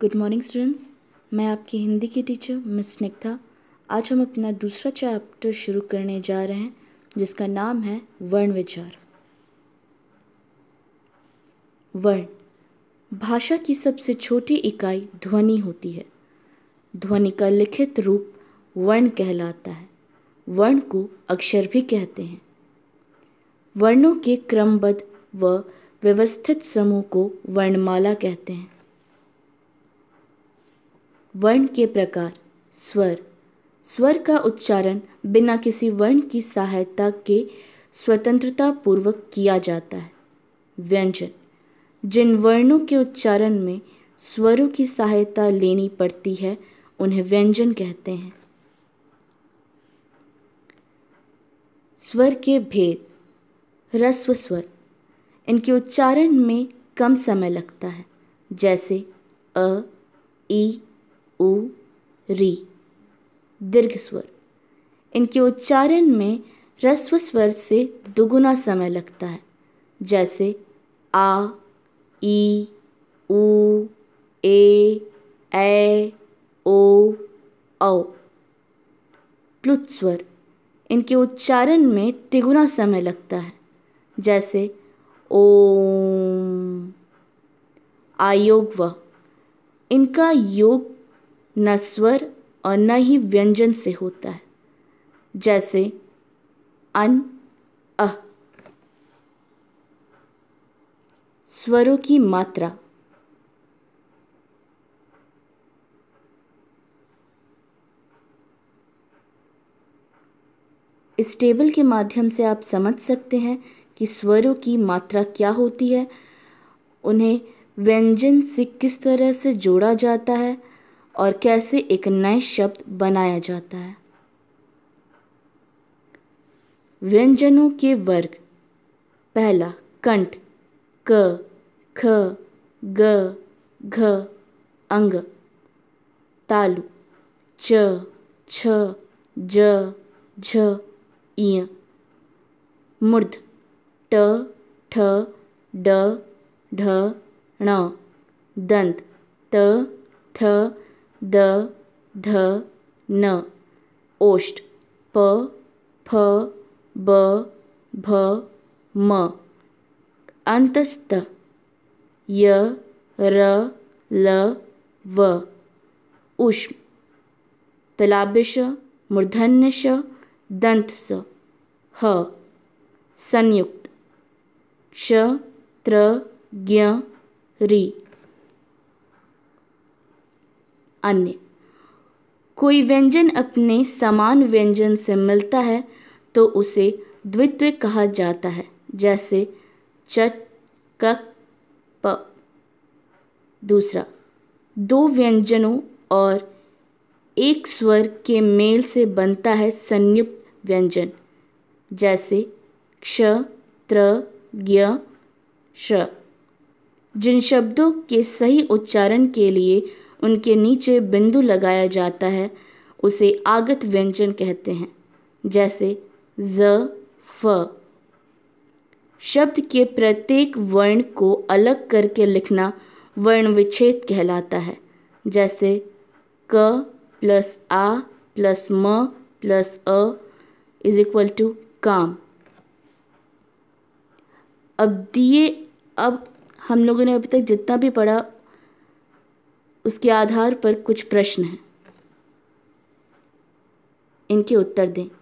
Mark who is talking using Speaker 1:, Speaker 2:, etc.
Speaker 1: good morning students मैं आपकी हिंदी की टीचर मिस स्निग्धा आज हम अपना दूसरा चैप्टर शुरू करने जा रहे हैं जिसका नाम है वर्ण विचार वर्ण भाषा की सबसे छोटी इकाई ध्वनि होती है ध्वनि का लिखित रूप वर्ण कहलाता है वर्ण को अक्षर भी कहते हैं वर्णों के क्रमबद्ध व व्यवस्थित समूह को वर्णमाला कहते हैं वर्ण के प्रकार स्वर स्वर का उच्चारण बिना किसी वर्ण की सहायता के स्वतंत्रता पूर्वक किया जाता है व्यंजन जिन वर्णों के उच्चारण में स्वरों की सहायता लेनी पड़ती है उन्हें व्यंजन कहते हैं स्वर के भेद रस्व स्वर इनके उच्चारण में कम समय लगता है जैसे अ ई उ री दीर्घ स्वर इनके उच्चारण में ह्रस्व स्वर से दुगुना समय लगता है जैसे आ ई ऊ ए ए ओ औ प्लुत स्वर इनके उच्चारण में तिगुना समय लगता है जैसे ओम आयोग व इनका योग न स्वर और न ही व्यंजन से होता है जैसे अन अह स्वरों की मात्रा इस टेबल के माध्यम से आप समझ सकते हैं कि स्वरों की मात्रा क्या होती है उन्हें व्यंजन से किस तरह से जोड़ा जाता है और कैसे एक नए शब्द बनाया जाता है व्यंजनों के वर्ग पहला कंठ क ख ग घ अंग तालु च छ ज झ इय मूर्ध ट ठ ड ढ ण दंत त थ द ध न ओष्ठ प फ ब भ म अंतस्थ य र ल व उष्म तलाब्यश मूर्धन्यश दंत ह संयुक्त श त्र ज्ञ री अन्य कोई व्यंजन अपने समान व्यंजन से मिलता है तो उसे द्वित्व कहा जाता है जैसे च क प दूसरा दो व्यंजनों और एक स्वर के मेल से बनता है संयुक्त व्यंजन जैसे क्ष त्र ज्ञ श जिन शब्दों के सही उच्चारण के लिए उनके नीचे बिंदु लगाया जाता है उसे आगत व्यंजन कहते हैं जैसे ज फ शब्द के प्रत्येक वर्ण को अलग करके लिखना वर्ण विच्छेद कहलाता है जैसे क प्लस आ प्लस म प्लस अ इज इक्वल टू काम अब दिए अब हम लोगों ने अभी तक जितना भी पढ़ा उसके आधार पर कुछ प्रश्न हैं इनके उत्तर दें